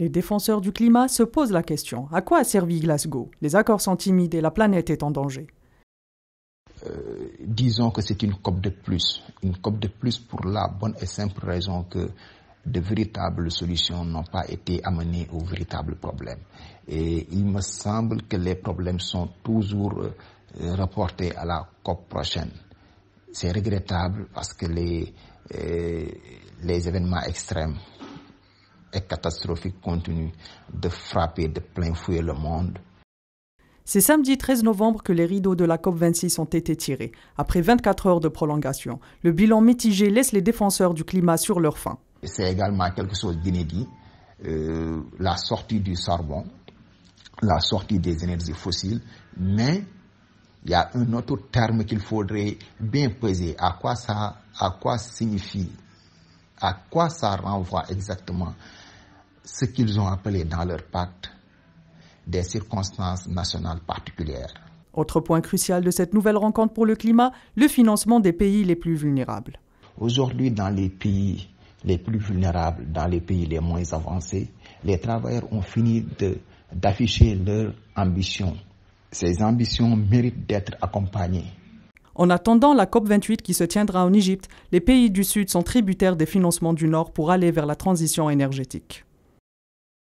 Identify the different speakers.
Speaker 1: Les défenseurs du climat se posent la question à quoi a servi Glasgow Les accords sont timides et la planète est en danger.
Speaker 2: Euh, disons que c'est une COP de plus. Une COP de plus pour la bonne et simple raison que de véritables solutions n'ont pas été amenées aux véritables problèmes. Et il me semble que les problèmes sont toujours euh, reportés à la COP prochaine. C'est regrettable parce que les euh, événements extrêmes est catastrophique continue de frapper de plein fouet le monde.
Speaker 1: C'est samedi 13 novembre que les rideaux de la COP26 ont été tirés. Après 24 heures de prolongation, le bilan mitigé laisse les défenseurs du climat sur leur faim. C'est également quelque chose d'inédit. Euh, la sortie du charbon, la sortie des
Speaker 2: énergies fossiles, mais il y a un autre terme qu'il faudrait bien peser. À quoi ça, à quoi signifie à quoi ça renvoie exactement ce qu'ils ont appelé dans leur pacte des circonstances
Speaker 1: nationales particulières. Autre point crucial de cette nouvelle rencontre pour le climat, le financement des pays les plus vulnérables. Aujourd'hui, dans les pays les plus vulnérables, dans les
Speaker 2: pays les moins avancés, les travailleurs ont fini d'afficher leurs ambitions. Ces ambitions méritent d'être accompagnées
Speaker 1: en attendant la COP28 qui se tiendra en Égypte, les pays du Sud sont tributaires des financements du Nord pour aller vers la transition énergétique.